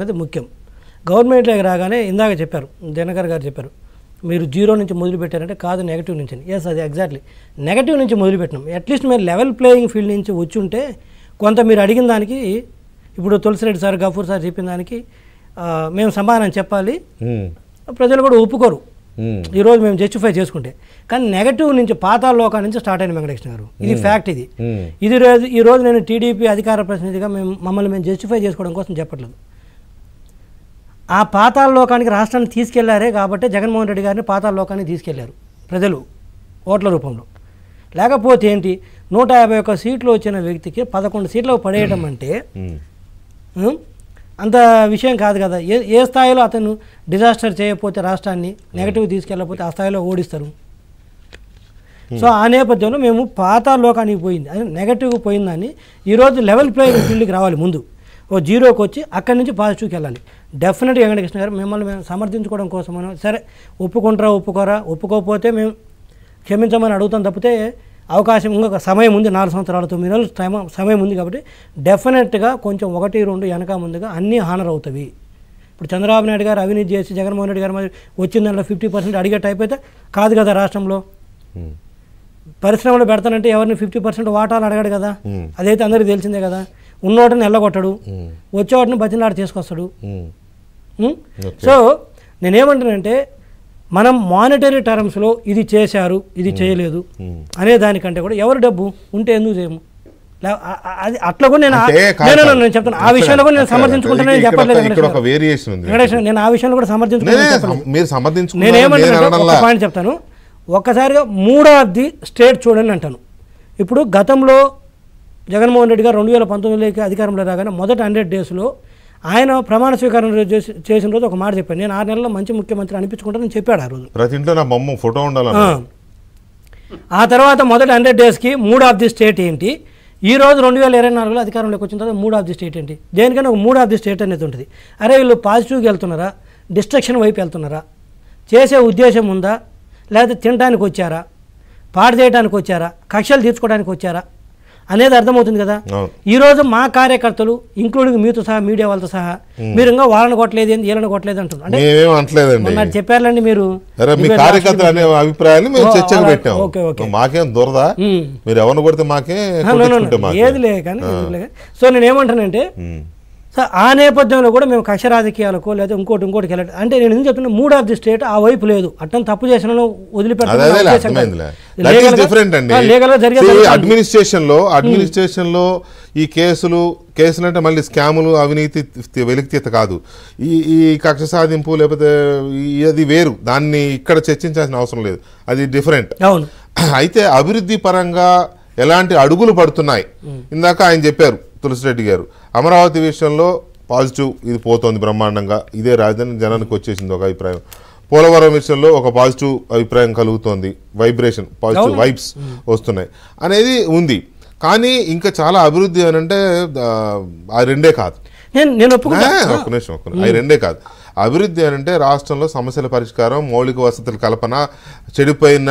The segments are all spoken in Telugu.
అనేది ముఖ్యం గవర్నమెంట్లోకి రాగానే ఇందాక చెప్పారు దినకర్ గారు చెప్పారు మీరు జీరో నుంచి మొదలు పెట్టారంటే కాదు నెగిటివ్ నుంచి ఎస్ అది ఎగ్జాక్ట్లీ నెగిటివ్ నుంచి మొదలుపెట్టినాం అట్లీస్ట్ మీరు లెవెల్ ప్లేయింగ్ ఫీల్డ్ నుంచి వచ్చి ఉంటే కొంత మీరు అడిగిన దానికి ఇప్పుడు తులసిరెడ్డి సార్ గఫూర్ సార్ చెప్పిన దానికి మేము సమాధానం చెప్పాలి ప్రజలు కూడా ఒప్పుకోరు ఈరోజు మేము జస్టిఫై చేసుకుంటే కానీ నెగటివ్ నుంచి పాతాల లోకా నుంచి స్టార్ట్ అయిన వెంకటకృష్ణ గారు ఇది ఫ్యాక్ట్ ఇది ఇది రోజు ఈ రోజు నేను టీడీపీ అధికార ప్రతినిధిగా మేము మమ్మల్ని మేము జస్టిఫై చేసుకోవడం కోసం చెప్పట్లేదు ఆ పాతాల లోకానికి రాష్ట్రాన్ని తీసుకెళ్లారే కాబట్టి జగన్మోహన్ రెడ్డి గారిని పాతాల లోకానికి తీసుకెళ్లారు ప్రజలు ఓట్ల రూపంలో లేకపోతే ఏంటి నూట యాభై ఒక్క సీట్లు వచ్చిన వ్యక్తికి పదకొండు సీట్లు పడేయటం అంటే అంత విషయం కాదు కదా ఏ ఏ స్థాయిలో అతను డిజాస్టర్ చేయకపోతే రాష్ట్రాన్ని నెగిటివ్ తీసుకెళ్ళకపోతే ఆ స్థాయిలో ఓడిస్తారు సో ఆ నేపథ్యంలో మేము పాత లోకానికి పోయింది అది నెగటివ్ పోయిందని ఈరోజు లెవెల్ ప్లేయింగ్ ఫీల్డ్కి రావాలి ముందు ఓ జీరోకి వచ్చి అక్కడి నుంచి పాజిటివ్కి వెళ్ళాలి డెఫినెట్గా వెంకటకృష్ణ గారు మిమ్మల్ని మేము సమర్థించుకోవడం కోసం మనం సరే ఒప్పుకుంటారా ఒప్పుకోరా ఒప్పుకోకపోతే మేము క్షమించమని అడుగుతాం తప్పితే అవకాశం ఇంకొక సమయం ఉంది నాలుగు సంవత్సరాలు తొమ్మిది నెలలు టైం సమయం ఉంది కాబట్టి డెఫినెట్గా కొంచెం ఒకటి రెండు వెనక ముందుగా అన్నీ హానర్ అవుతాయి ఇప్పుడు చంద్రబాబు నాయుడు గారు అవినీతి చేసి జగన్మోహన్ రెడ్డి గారు మరి వచ్చిన దాంట్లో ఫిఫ్టీ పర్సెంట్ అడిగే అయిపోతే కాదు కదా రాష్ట్రంలో పరిశ్రమలు పెడతానంటే ఎవరిని ఫిఫ్టీ పర్సెంట్ వాటాలు అడగాడు కదా అదైతే అందరికీ తెలిసిందే కదా ఉన్నోటిని ఎల్లగొట్టడు వచ్చేవాటిని బతినాడు చేసుకొస్తాడు సో నేనేమంటానంటే మనం మానిటరీ టర్మ్స్లో ఇది చేశారు ఇది చేయలేదు అనే దానికంటే కూడా ఎవరు డబ్బు ఉంటే ఎందుకు చేయము అది అట్లా కూడా నేను నేను చెప్తాను ఆ విషయంలో కూడా నేను సమర్థించుకుంటున్నాను చెప్పలేదు నేను ఆ విషయంలో కూడా సమర్థించుకుంటాను నేనేమంటాను ఒక పాయింట్ చెప్తాను ఒక్కసారిగా మూడో అబ్ది స్టేట్ చూడండి అంటాను ఇప్పుడు గతంలో జగన్మోహన్ రెడ్డి గారు రెండు వేల పంతొమ్మిదిలోకి అధికారంలో రాగానే మొదటి హండ్రెడ్ డేస్లో ఆయన ప్రమాణ స్వీకారం చేసి చేసిన రోజు ఒక మాట చెప్పాను నేను ఆరు నెలల్లో మంచి ముఖ్యమంత్రి అనిపించుకుంటానని చెప్పాడు ఆ రోజు ప్రతి ఇంట్లో నా బొమ్మ ఫోటో ఉండాలి ఆ తర్వాత మొదటి హండ్రెడ్ డేస్కి మూడ్ ఆఫ్ ది స్టేట్ ఏంటి ఈ రోజు రెండు వేల ఇరవై నాలుగులో అధికారంలోకి వచ్చిన తర్వాత మూడ్ ఆఫ్ ది స్టేట్ ఏంటి దేనికైనా ఒక మూడ్ ఆఫ్ ది స్టేట్ అనేది ఉంటుంది అరే వీళ్ళు పాజిటివ్కి వెళ్తున్నారా డిస్ట్రక్షన్ వైపు వెళ్తున్నారా చేసే ఉద్దేశం ఉందా లేకపోతే తినడానికి వచ్చారా పాడు చేయడానికి వచ్చారా కక్షలు తీర్చుకోవడానికి వచ్చారా అనేది అర్థమవుతుంది కదా ఈరోజు మా కార్యకర్తలు ఇంక్లూడింగ్ మీతో సహా మీడియా వాళ్ళతో సహా మీరు ఇంకా వాళ్ళని కొట్టలేదు వీళ్ళని కొట్టలేదు అంటున్నారు చెప్పారండి మీరు కార్యకర్తలు అభిప్రాయాన్ని మాకేం దొరదా మీరు ఎవరిని కొడితే మాకే ఏది లేదు కానీ సో నేను ఏమంటానంటే సో ఆ నేపథ్యంలో కూడా మేము కక్ష రాజకీయాలకు లేదా ఇంకోటి ఇంకోటికి వెళ్ళడం అంటే నేను ఎందుకు చెప్తున్నా మూడ్ ఆఫ్ ది స్టేట్ ఆ వైపు లేదు అట్టం తప్పు చేసిన వదిలిపెట్టడం అడ్మినిస్ట్రేషన్ లో అడ్మినిస్ట్రేషన్ లో ఈ కేసులు కేసులు అంటే మళ్ళీ స్కాములు అవినీతి వెలికితీత కాదు ఈ ఈ కక్ష సాధింపు లేకపోతే అది వేరు దాన్ని ఇక్కడ చర్చించాల్సిన అవసరం లేదు అది డిఫరెంట్ అయితే అభివృద్ధి పరంగా ఎలాంటి అడుగులు పడుతున్నాయి hmm. ఇందాక ఆయన చెప్పారు తులసిరెడ్డి గారు అమరావతి విషయంలో పాజిటివ్ ఇది పోతోంది బ్రహ్మాండంగా ఇదే రాజధాని జనానికి వచ్చేసింది ఒక అభిప్రాయం పోలవరం విషయంలో ఒక పాజిటివ్ అభిప్రాయం కలుగుతోంది వైబ్రేషన్ పాజిటివ్ వైబ్స్ వస్తున్నాయి అనేది ఉంది కానీ ఇంకా చాలా అభివృద్ధి అని అంటే ఆ రెండే కాదు నేను ఒక్క నిమిషం ఒక్క అవి రెండే కాదు అభివృద్ధి అంటే రాష్ట్రంలో సమస్యల పరిష్కారం మౌలిక వసతుల కల్పన చెడిపోయిన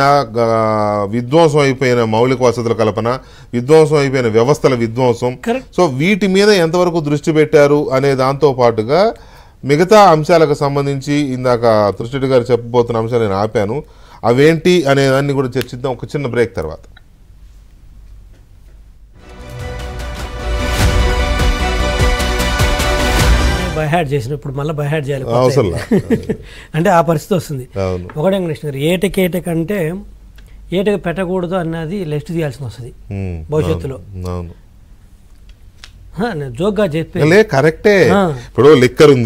విధ్వంసం అయిపోయిన మౌలిక వసతుల కల్పన విధ్వంసం అయిపోయిన వ్యవస్థల విధ్వంసం సో వీటి మీద ఎంతవరకు దృష్టి పెట్టారు అనే దాంతో పాటుగా మిగతా అంశాలకు సంబంధించి ఇందాక తృష్టి గారు చెప్పబోతున్న అంశాలు నేను ఆపాను అవేంటి అనేదాన్ని కూడా చర్చిద్దాం ఒక చిన్న బ్రేక్ తర్వాత బై హ్యాడ్ చేసినప్పుడు మళ్ళీ బై హ్యాడ్ చేయాలి అంటే ఆ పరిస్థితి వస్తుంది ఒకటే కృష్ణ గారు ఏటకి ఏటకి అంటే ఏటకి పెట్టకూడదు అన్నది లిస్ట్ తీయాల్సి వస్తుంది భవిష్యత్తులో జోక్గా చెప్పి కరెక్టే ఇప్పుడు లిక్కర్ ఉంది